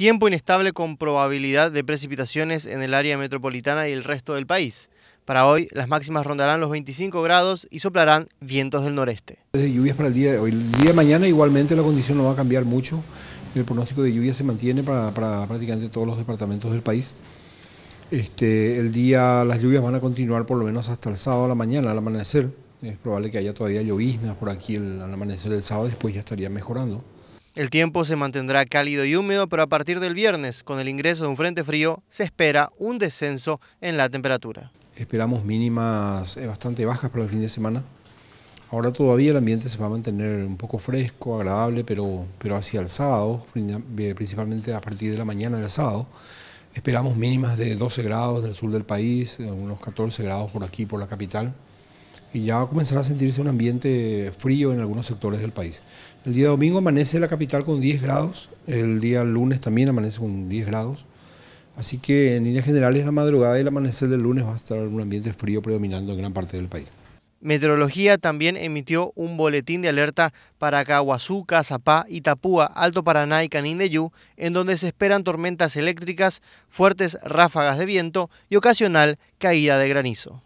Tiempo inestable con probabilidad de precipitaciones en el área metropolitana y el resto del país. Para hoy, las máximas rondarán los 25 grados y soplarán vientos del noreste. lluvias para el día de hoy. El día de mañana igualmente la condición no va a cambiar mucho. El pronóstico de lluvia se mantiene para, prácticamente todos los departamentos del país. Este, el día, las lluvias van a continuar por lo menos hasta el sábado a la mañana, al amanecer. Es probable que haya todavía lloviznas por aquí al amanecer del sábado, después ya estaría mejorando. El tiempo se mantendrá cálido y húmedo, pero a partir del viernes, con el ingreso de un frente frío, se espera un descenso en la temperatura. Esperamos mínimas eh, bastante bajas para el fin de semana. Ahora todavía el ambiente se va a mantener un poco fresco, agradable, pero, pero hacia el sábado, eh, principalmente a partir de la mañana del sábado. Esperamos mínimas de 12 grados del sur del país, eh, unos 14 grados por aquí, por la capital y ya va a comenzar a sentirse un ambiente frío en algunos sectores del país. El día domingo amanece la capital con 10 grados, el día lunes también amanece con 10 grados, así que en líneas generales la madrugada y el amanecer del lunes va a estar un ambiente frío predominando en gran parte del país. Meteorología también emitió un boletín de alerta para Caguazú, y Itapúa, Alto Paraná y Canindeyú, en donde se esperan tormentas eléctricas, fuertes ráfagas de viento y ocasional caída de granizo.